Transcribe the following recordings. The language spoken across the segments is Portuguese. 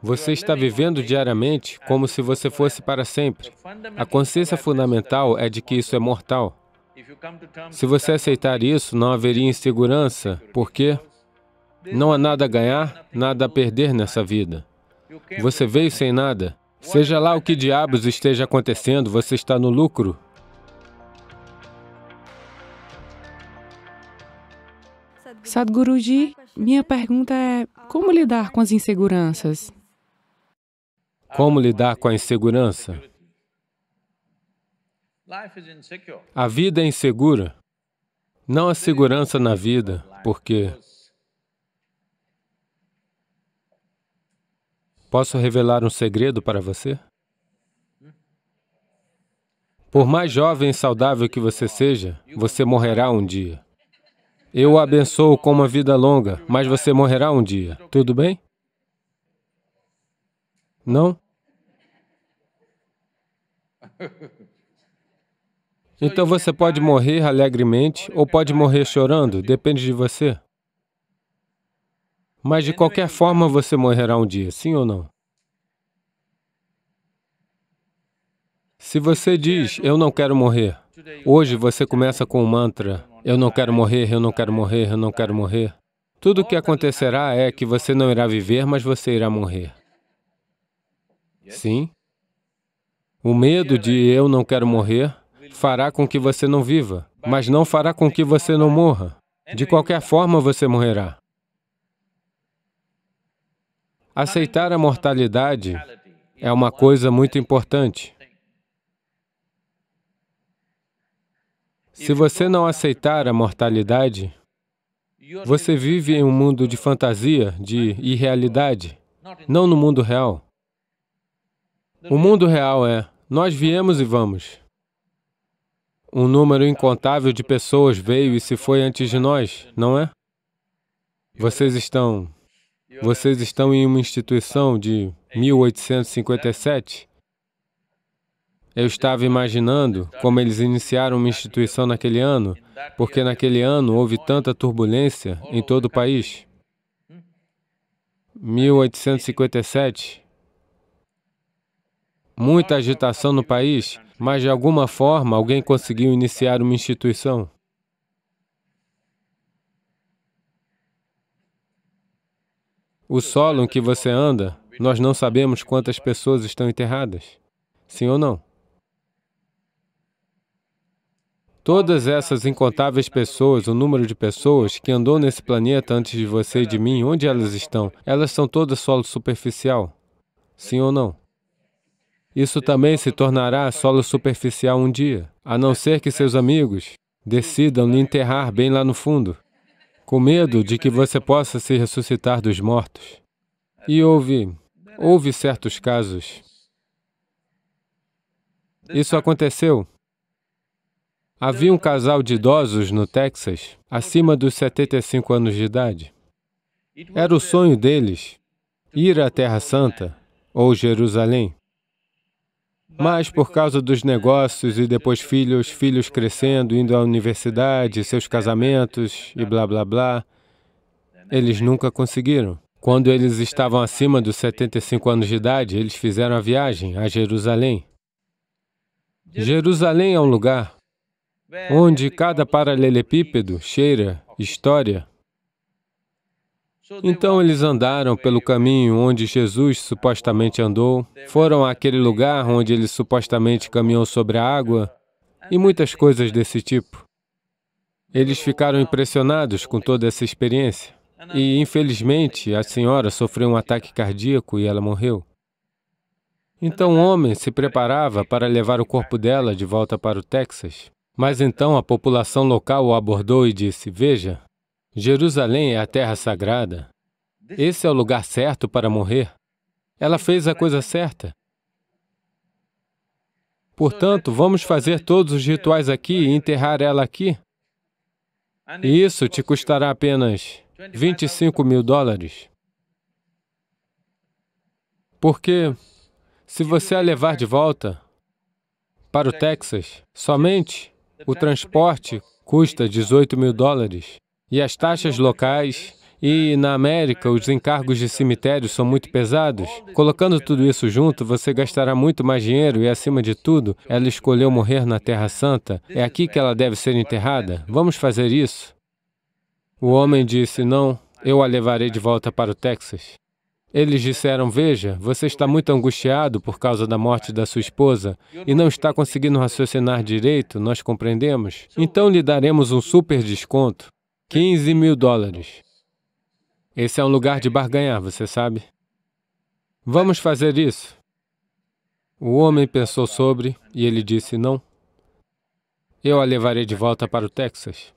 Você está vivendo diariamente como se você fosse para sempre. A consciência fundamental é de que isso é mortal. Se você aceitar isso, não haveria insegurança, porque não há nada a ganhar, nada a perder nessa vida. Você veio sem nada. Seja lá o que diabos esteja acontecendo, você está no lucro. Sadhguruji, minha pergunta é: como lidar com as inseguranças? Como lidar com a insegurança? A vida é insegura. Não há segurança na vida, porque... Posso revelar um segredo para você? Por mais jovem e saudável que você seja, você morrerá um dia. Eu o abençoo com uma vida longa, mas você morrerá um dia, tudo bem? Não? Então você pode morrer alegremente ou pode morrer chorando, depende de você. Mas de qualquer forma você morrerá um dia, sim ou não? Se você diz, eu não quero morrer, hoje você começa com o um mantra, eu não quero morrer, eu não quero morrer, eu não quero morrer. Tudo o que acontecerá é que você não irá viver, mas você irá morrer. Sim. O medo de eu não quero morrer fará com que você não viva, mas não fará com que você não morra. De qualquer forma, você morrerá. É aceitar a mortalidade é uma coisa muito importante. Se você não aceitar a mortalidade, você vive em um mundo de fantasia, de irrealidade, não no mundo real. O mundo real é, nós viemos e vamos. Um número incontável de pessoas veio e se foi antes de nós, não é? Vocês estão... Vocês estão em uma instituição de 1857. Eu estava imaginando como eles iniciaram uma instituição naquele ano, porque naquele ano houve tanta turbulência em todo o país. 1857, muita agitação no país, mas de alguma forma alguém conseguiu iniciar uma instituição. O solo em que você anda, nós não sabemos quantas pessoas estão enterradas. Sim ou não? Todas essas incontáveis pessoas, o número de pessoas que andou nesse planeta antes de você e de mim, onde elas estão? Elas são todas solo superficial. Sim ou não? Isso também se tornará solo superficial um dia, a não ser que seus amigos decidam lhe enterrar bem lá no fundo, com medo de que você possa se ressuscitar dos mortos. E houve, houve certos casos. Isso aconteceu. Havia um casal de idosos no Texas, acima dos 75 anos de idade. Era o sonho deles ir à Terra Santa ou Jerusalém. Mas por causa dos negócios e depois filhos, filhos crescendo, indo à universidade, seus casamentos e blá blá blá, eles nunca conseguiram. Quando eles estavam acima dos 75 anos de idade, eles fizeram a viagem a Jerusalém. Jerusalém é um lugar onde cada paralelepípedo cheira história então eles andaram pelo caminho onde Jesus supostamente andou, foram àquele lugar onde ele supostamente caminhou sobre a água, e muitas coisas desse tipo. Eles ficaram impressionados com toda essa experiência. E, infelizmente, a senhora sofreu um ataque cardíaco e ela morreu. Então o homem se preparava para levar o corpo dela de volta para o Texas. Mas então a população local o abordou e disse, veja, Jerusalém é a terra sagrada. Esse é o lugar certo para morrer. Ela fez a coisa certa. Portanto, vamos fazer todos os rituais aqui e enterrar ela aqui. E isso te custará apenas 25 mil dólares. Porque se você a levar de volta para o Texas, somente o transporte custa 18 mil dólares e as taxas locais, e na América os encargos de cemitérios são muito pesados. Colocando tudo isso junto, você gastará muito mais dinheiro e, acima de tudo, ela escolheu morrer na Terra Santa. É aqui que ela deve ser enterrada. Vamos fazer isso? O homem disse, não, eu a levarei de volta para o Texas. Eles disseram, veja, você está muito angustiado por causa da morte da sua esposa e não está conseguindo raciocinar direito, nós compreendemos. Então lhe daremos um super desconto. 15 mil dólares. Esse é um lugar de barganhar, você sabe? Vamos fazer isso. O homem pensou sobre e ele disse não. Eu a levarei de volta para o Texas.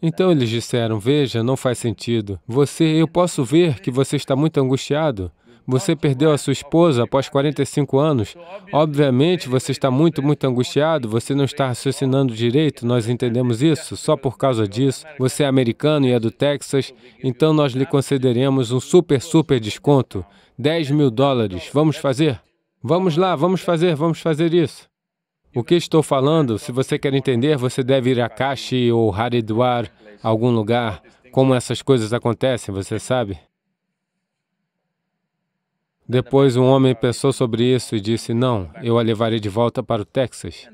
Então eles disseram, veja, não faz sentido. Você, eu posso ver que você está muito angustiado. Você perdeu a sua esposa após 45 anos. Obviamente, você está muito, muito angustiado, você não está raciocinando direito, nós entendemos isso, só por causa disso. Você é americano e é do Texas, então nós lhe concederemos um super, super desconto. 10 mil dólares. Vamos fazer? Vamos lá, vamos fazer, vamos fazer isso. O que estou falando, se você quer entender, você deve ir a Kashi ou Haridwar, algum lugar, como essas coisas acontecem, você sabe? Depois um homem pensou sobre isso e disse, não, eu a levarei de volta para o Texas.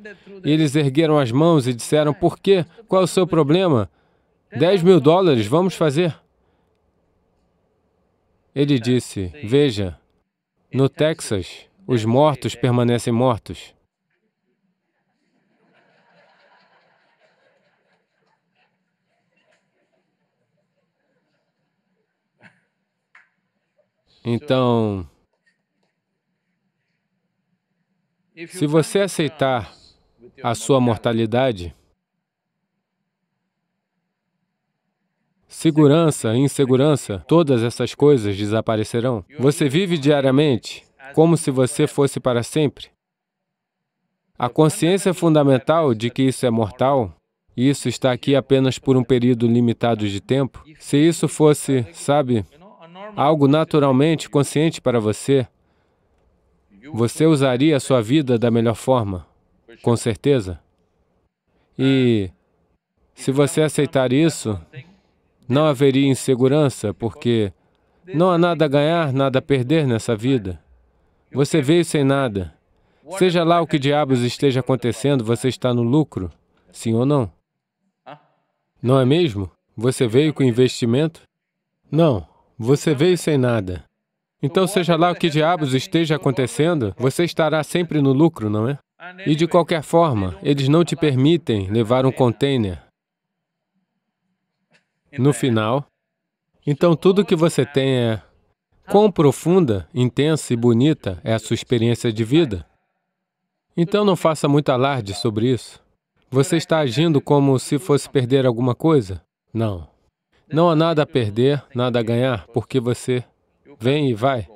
E eles ergueram as mãos e disseram, por quê? Qual é o seu problema? 10 mil dólares, vamos fazer. Ele disse, veja, no Texas, os mortos permanecem mortos. Então, Se você aceitar a sua mortalidade, segurança, insegurança, todas essas coisas desaparecerão. Você vive diariamente como se você fosse para sempre. A consciência fundamental de que isso é mortal, isso está aqui apenas por um período limitado de tempo, se isso fosse, sabe, algo naturalmente consciente para você, você usaria a sua vida da melhor forma, com certeza. E se você aceitar isso, não haveria insegurança, porque não há nada a ganhar, nada a perder nessa vida. Você veio sem nada. Seja lá o que diabos esteja acontecendo, você está no lucro, sim ou não? Não é mesmo? Você veio com investimento? Não, você veio sem nada. Então, seja lá o que diabos esteja acontecendo, você estará sempre no lucro, não é? E de qualquer forma, eles não te permitem levar um container no final. Então, tudo que você tem é quão profunda, intensa e bonita é a sua experiência de vida. Então, não faça muito alarde sobre isso. Você está agindo como se fosse perder alguma coisa? Não. Não há nada a perder, nada a ganhar, porque você vem e vai.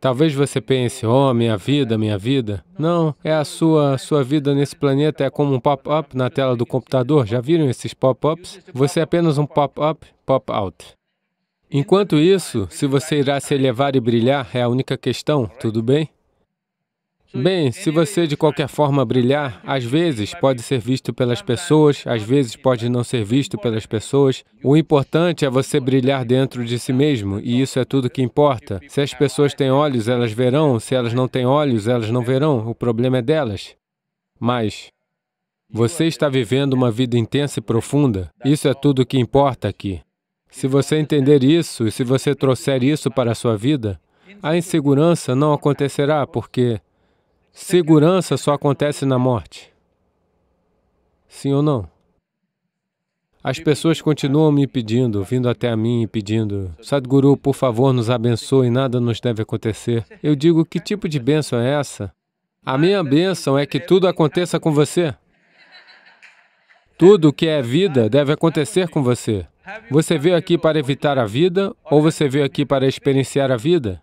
Talvez você pense, oh, minha vida, minha vida. Não, é a sua, sua vida nesse planeta é como um pop-up na tela do computador. Já viram esses pop-ups? Você é apenas um pop-up, pop-out. Enquanto isso, se você irá se elevar e brilhar é a única questão, tudo bem? Bem, se você de qualquer forma brilhar, às vezes pode ser visto pelas pessoas, às vezes pode não ser visto pelas pessoas. O importante é você brilhar dentro de si mesmo, e isso é tudo que importa. Se as pessoas têm olhos, elas verão, se elas não têm olhos, elas não verão, o problema é delas. Mas você está vivendo uma vida intensa e profunda, isso é tudo que importa aqui. Se você entender isso e se você trouxer isso para a sua vida, a insegurança não acontecerá, porque Segurança só acontece na morte. Sim ou não? As pessoas continuam me pedindo, vindo até a mim e pedindo, Sadhguru, por favor, nos abençoe, nada nos deve acontecer. Eu digo, que tipo de bênção é essa? A minha bênção é que tudo aconteça com você. Tudo que é vida deve acontecer com você. Você veio aqui para evitar a vida ou você veio aqui para experienciar a vida?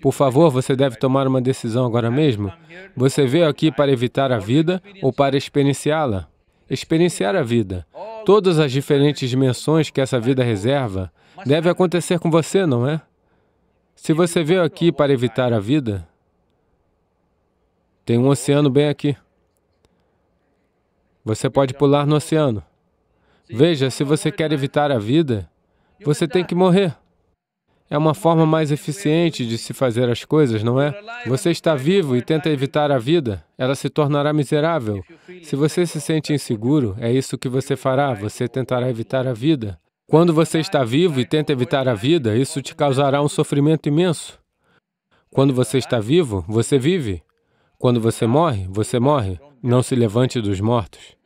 Por favor, você deve tomar uma decisão agora mesmo. Você veio aqui para evitar a vida ou para experienciá-la? Experienciar a vida. Todas as diferentes dimensões que essa vida reserva deve acontecer com você, não é? Se você veio aqui para evitar a vida, tem um oceano bem aqui. Você pode pular no oceano. Veja, se você quer evitar a vida, você tem que morrer. É uma forma mais eficiente de se fazer as coisas, não é? Você está vivo e tenta evitar a vida, ela se tornará miserável. Se você se sente inseguro, é isso que você fará, você tentará evitar a vida. Quando você está vivo e tenta evitar a vida, isso te causará um sofrimento imenso. Quando você está vivo, você vive. Quando você morre, você morre. Não se levante dos mortos.